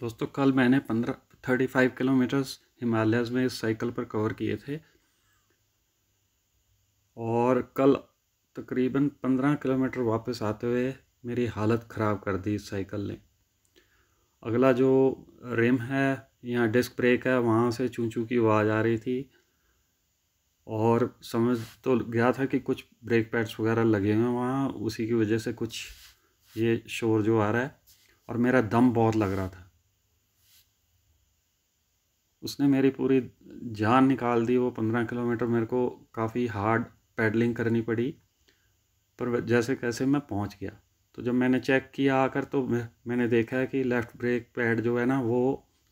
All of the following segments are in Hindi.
दोस्तों कल मैंने पंद्रह थर्टी फाइव किलोमीटर्स हिमालयस में इस साइकिल पर कवर किए थे और कल तकरीबन पंद्रह किलोमीटर वापस आते हुए मेरी हालत ख़राब कर दी इस साइकिल ने अगला जो रिम है या डिस्क ब्रेक है वहाँ से चूँ चूँ की आवाज़ आ रही थी और समझ तो गया था कि कुछ ब्रेक पैड्स वगैरह लगे हुए हैं वहाँ उसी की वजह से कुछ ये शोर जो आ रहा है और मेरा दम बहुत लग रहा था उसने मेरी पूरी जान निकाल दी वो पंद्रह किलोमीटर मेरे को काफ़ी हार्ड पैडलिंग करनी पड़ी पर जैसे कैसे मैं पहुंच गया तो जब मैंने चेक किया आकर तो मैंने देखा कि लेफ़्ट ब्रेक पैड जो है ना वो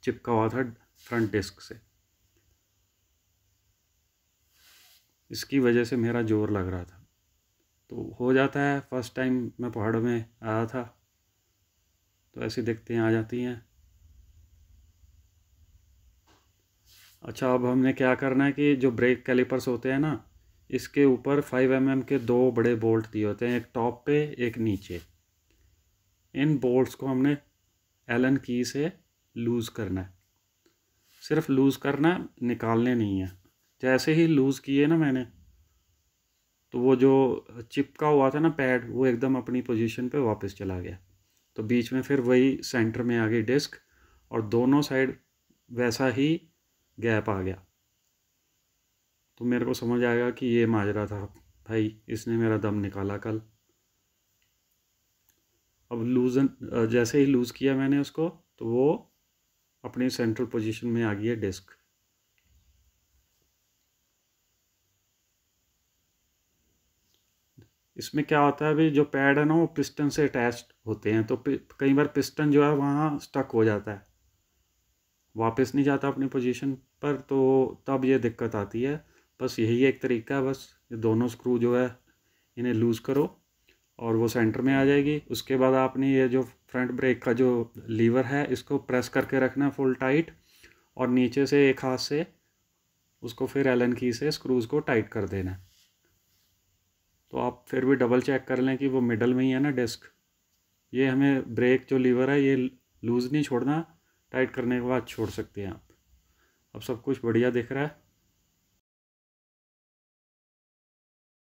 चिपका हुआ था फ्रंट डिस्क से इसकी वजह से मेरा जोर लग रहा था तो हो जाता है फर्स्ट टाइम मैं पहाड़ों में आया था तो ऐसी दिक्कतें आ जाती हैं अच्छा अब हमने क्या करना है कि जो ब्रेक कैलिपर्स होते हैं ना इसके ऊपर 5 एम mm के दो बड़े बोल्ट दिए होते हैं एक टॉप पे एक नीचे इन बोल्ट्स को हमने एलन की से लूज़ करना है सिर्फ लूज़ करना है निकालने नहीं है जैसे ही लूज़ किए ना मैंने तो वो जो चिपका हुआ था ना पैड वो एकदम अपनी पोजीशन पे वापस चला गया तो बीच में फिर वही सेंटर में आ गई डिस्क और दोनों साइड वैसा ही गैप आ गया तो मेरे को समझ आएगा कि ये माजरा था भाई इसने मेरा दम निकाला कल अब लूजन जैसे ही लूज़ किया मैंने उसको तो वो अपनी सेंट्रल पोजीशन में आ गई है डिस्क इसमें क्या होता है भी जो पैड है ना वो पिस्टन से अटैच होते हैं तो कई बार पिस्टन जो है वहाँ स्टक हो जाता है वापस नहीं जाता अपनी पोजीशन पर तो तब ये दिक्कत आती है बस यही एक तरीका है बस ये दोनों स्क्रू जो है इन्हें लूज़ करो और वो सेंटर में आ जाएगी उसके बाद आपने ये जो फ्रंट ब्रेक का जो लीवर है इसको प्रेस करके रखना फुल टाइट और नीचे से एक हाथ से उसको फिर एलन की से स्क्रूज़ को टाइट कर देना तो आप फिर भी डबल चेक कर लें कि वो मिडल में ही है ना डिस्क ये हमें ब्रेक जो लीवर है ये लूज़ नहीं छोड़ना टाइट करने के बाद छोड़ सकते हैं आप अब सब कुछ बढ़िया दिख रहा है